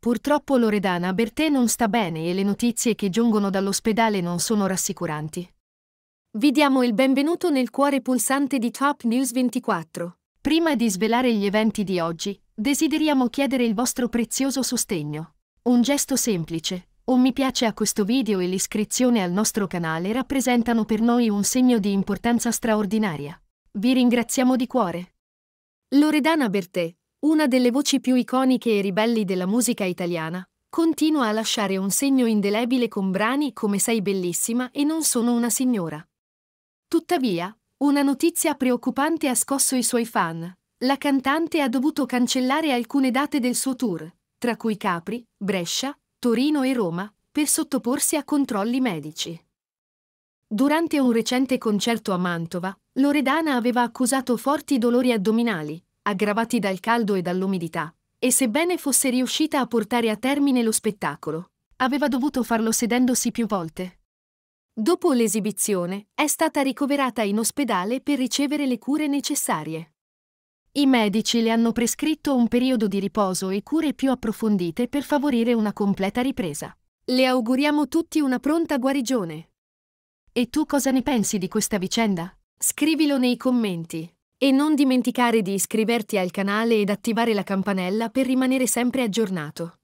Purtroppo Loredana Bertè non sta bene e le notizie che giungono dall'ospedale non sono rassicuranti. Vi diamo il benvenuto nel cuore pulsante di Top News 24. Prima di svelare gli eventi di oggi, desideriamo chiedere il vostro prezioso sostegno. Un gesto semplice, un mi piace a questo video e l'iscrizione al nostro canale rappresentano per noi un segno di importanza straordinaria. Vi ringraziamo di cuore. Loredana Bertè, una delle voci più iconiche e ribelli della musica italiana, continua a lasciare un segno indelebile con brani come Sei bellissima e Non sono una signora. Tuttavia, una notizia preoccupante ha scosso i suoi fan. La cantante ha dovuto cancellare alcune date del suo tour, tra cui Capri, Brescia, Torino e Roma, per sottoporsi a controlli medici. Durante un recente concerto a Mantova, Loredana aveva accusato forti dolori addominali, aggravati dal caldo e dall'umidità, e sebbene fosse riuscita a portare a termine lo spettacolo, aveva dovuto farlo sedendosi più volte. Dopo l'esibizione, è stata ricoverata in ospedale per ricevere le cure necessarie. I medici le hanno prescritto un periodo di riposo e cure più approfondite per favorire una completa ripresa. Le auguriamo tutti una pronta guarigione. E tu cosa ne pensi di questa vicenda? Scrivilo nei commenti. E non dimenticare di iscriverti al canale ed attivare la campanella per rimanere sempre aggiornato.